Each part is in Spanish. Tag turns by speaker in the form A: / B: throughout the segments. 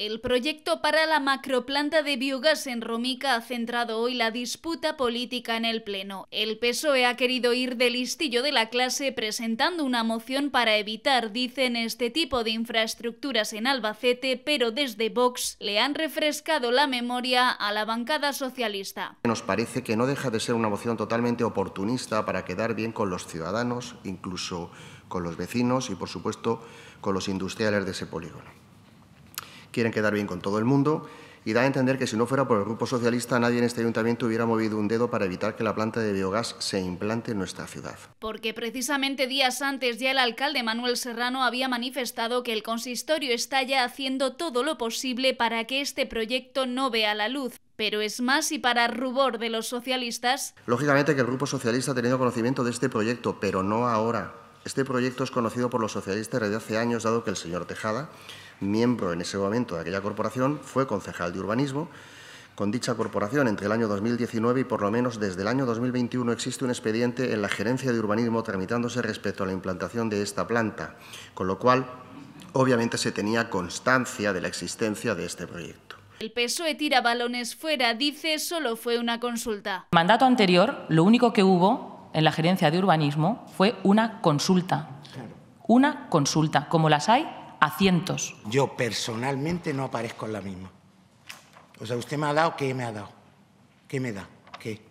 A: El proyecto para la macroplanta de biogás en Romica ha centrado hoy la disputa política en el Pleno. El PSOE ha querido ir del listillo de la clase presentando una moción para evitar, dicen, este tipo de infraestructuras en Albacete, pero desde Vox le han refrescado la memoria a la bancada socialista.
B: Nos parece que no deja de ser una moción totalmente oportunista para quedar bien con los ciudadanos, incluso con los vecinos y, por supuesto, con los industriales de ese polígono quieren quedar bien con todo el mundo y da a entender que si no fuera por el Grupo Socialista nadie en este ayuntamiento hubiera movido un dedo para evitar que la planta de biogás se implante en nuestra ciudad.
A: Porque precisamente días antes ya el alcalde Manuel Serrano había manifestado que el consistorio está ya haciendo todo lo posible para que este proyecto no vea la luz. Pero es más y para rubor de los socialistas.
B: Lógicamente que el Grupo Socialista ha tenido conocimiento de este proyecto, pero no ahora. Este proyecto es conocido por los socialistas desde hace años, dado que el señor Tejada, miembro en ese momento de aquella corporación, fue concejal de urbanismo. Con dicha corporación, entre el año 2019 y por lo menos desde el año 2021, existe un expediente en la gerencia de urbanismo tramitándose respecto a la implantación de esta planta, con lo cual, obviamente, se tenía constancia de la existencia de este proyecto.
A: El PSOE tira balones fuera, dice, solo fue una consulta. Mandato anterior, lo único que hubo en la gerencia de urbanismo fue una consulta. Una consulta, como las hay a cientos. Yo personalmente
B: no aparezco en la misma. O sea, usted me ha dado, ¿qué me ha dado? ¿Qué me da? ¿Qué?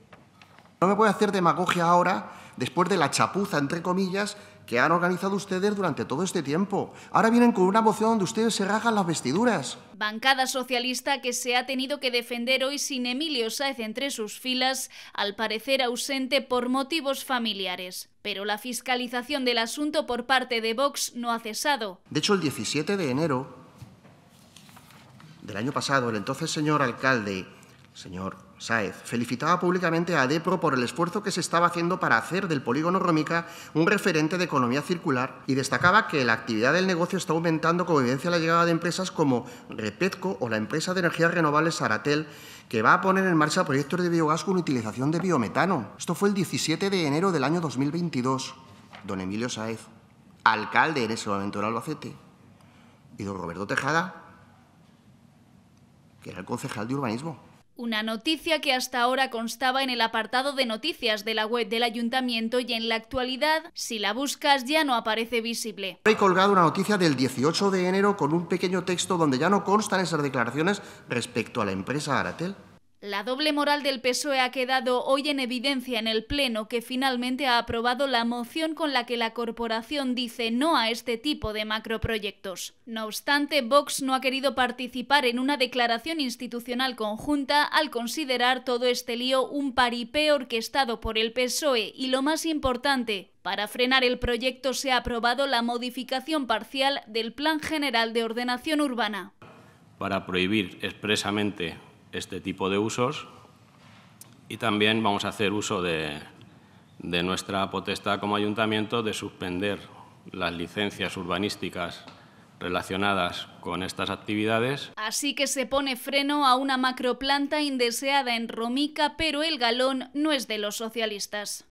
B: No me puede hacer demagogia ahora después de la chapuza, entre comillas, que han organizado ustedes durante todo este tiempo. Ahora vienen con una moción donde ustedes se rajan las vestiduras.
A: Bancada socialista que se ha tenido que defender hoy sin Emilio Saez entre sus filas, al parecer ausente por motivos familiares. Pero la fiscalización del asunto por parte de Vox no ha cesado.
B: De hecho, el 17 de enero del año pasado, el entonces señor alcalde, señor Saez felicitaba públicamente a ADEPRO por el esfuerzo que se estaba haciendo para hacer del polígono Rómica un referente de economía circular y destacaba que la actividad del negocio está aumentando con evidencia la llegada de empresas como Repetco o la empresa de energías renovables Aratel, que va a poner en marcha proyectos de biogás con utilización de biometano. Esto fue el 17 de enero del año 2022. Don Emilio Sáez, alcalde en ese momento de Albacete, y don Roberto Tejada, que era el concejal de urbanismo.
A: Una noticia que hasta ahora constaba en el apartado de noticias de la web del ayuntamiento y en la actualidad, si la buscas, ya no aparece visible.
B: He colgado una noticia del 18 de enero con un pequeño texto donde ya no constan esas declaraciones respecto a la empresa Aratel.
A: La doble moral del PSOE ha quedado hoy en evidencia en el Pleno, que finalmente ha aprobado la moción con la que la corporación dice no a este tipo de macroproyectos. No obstante, Vox no ha querido participar en una declaración institucional conjunta al considerar todo este lío un paripé orquestado por el PSOE y, lo más importante, para frenar el proyecto se ha aprobado la modificación parcial del Plan General de Ordenación Urbana.
B: Para prohibir expresamente este tipo de usos y también vamos a hacer uso de, nuestra potestad como ayuntamiento de suspender las licencias urbanísticas relacionadas con estas actividades.
A: Así que se pone freno a una macroplanta indeseada en Romica, pero el galón no es de los socialistas.